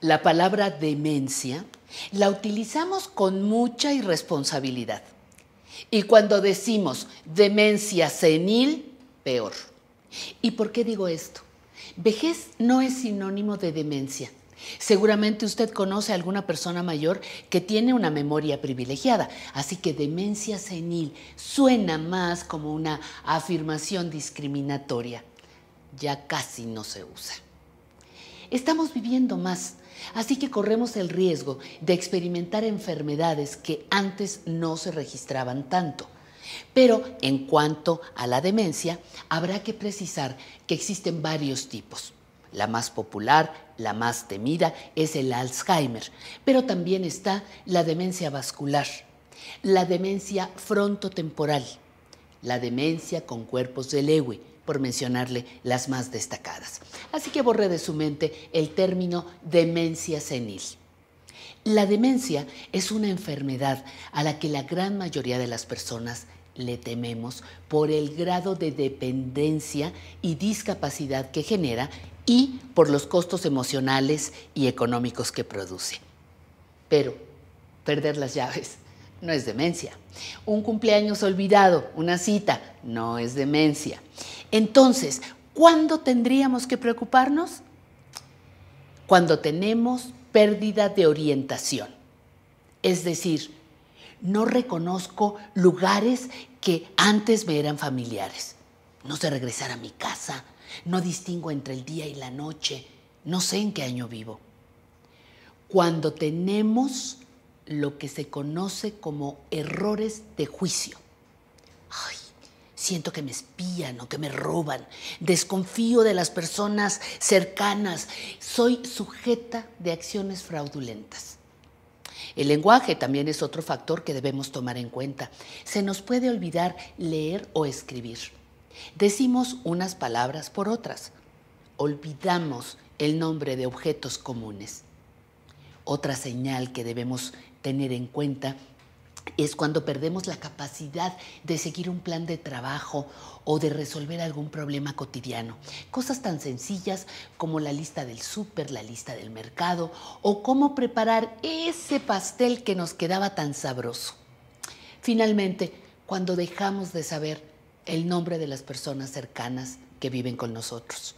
La palabra demencia la utilizamos con mucha irresponsabilidad. Y cuando decimos demencia senil, peor. ¿Y por qué digo esto? Vejez no es sinónimo de demencia. Seguramente usted conoce a alguna persona mayor que tiene una memoria privilegiada, así que demencia senil suena más como una afirmación discriminatoria. Ya casi no se usa estamos viviendo más. Así que corremos el riesgo de experimentar enfermedades que antes no se registraban tanto. Pero en cuanto a la demencia, habrá que precisar que existen varios tipos. La más popular, la más temida, es el Alzheimer, pero también está la demencia vascular, la demencia frontotemporal, la demencia con cuerpos de Lewy, por mencionarle las más destacadas. Así que borre de su mente el término demencia senil. La demencia es una enfermedad a la que la gran mayoría de las personas le tememos por el grado de dependencia y discapacidad que genera y por los costos emocionales y económicos que produce. Pero perder las llaves no es demencia. Un cumpleaños olvidado, una cita, no es demencia. Entonces, ¿cuándo tendríamos que preocuparnos? Cuando tenemos pérdida de orientación. Es decir, no reconozco lugares que antes me eran familiares. No sé regresar a mi casa, no distingo entre el día y la noche, no sé en qué año vivo. Cuando tenemos lo que se conoce como errores de juicio. Ay, siento que me espían o que me roban. Desconfío de las personas cercanas. Soy sujeta de acciones fraudulentas. El lenguaje también es otro factor que debemos tomar en cuenta. Se nos puede olvidar leer o escribir. Decimos unas palabras por otras. Olvidamos el nombre de objetos comunes. Otra señal que debemos tener en cuenta es cuando perdemos la capacidad de seguir un plan de trabajo o de resolver algún problema cotidiano. Cosas tan sencillas como la lista del súper, la lista del mercado o cómo preparar ese pastel que nos quedaba tan sabroso. Finalmente, cuando dejamos de saber el nombre de las personas cercanas que viven con nosotros.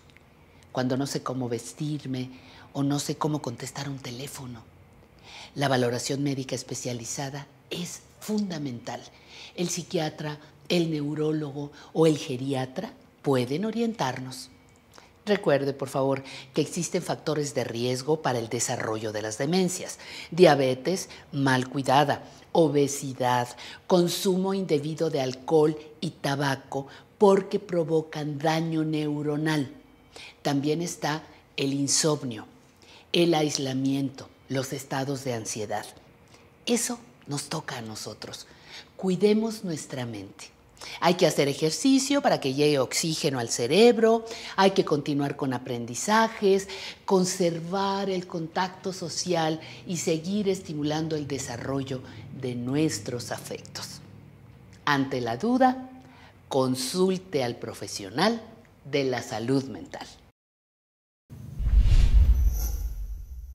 Cuando no sé cómo vestirme o no sé cómo contestar un teléfono la valoración médica especializada es fundamental. El psiquiatra, el neurólogo o el geriatra pueden orientarnos. Recuerde, por favor, que existen factores de riesgo para el desarrollo de las demencias. Diabetes mal cuidada, obesidad, consumo indebido de alcohol y tabaco porque provocan daño neuronal. También está el insomnio, el aislamiento, los estados de ansiedad. Eso nos toca a nosotros. Cuidemos nuestra mente. Hay que hacer ejercicio para que llegue oxígeno al cerebro, hay que continuar con aprendizajes, conservar el contacto social y seguir estimulando el desarrollo de nuestros afectos. Ante la duda, consulte al profesional de la salud mental.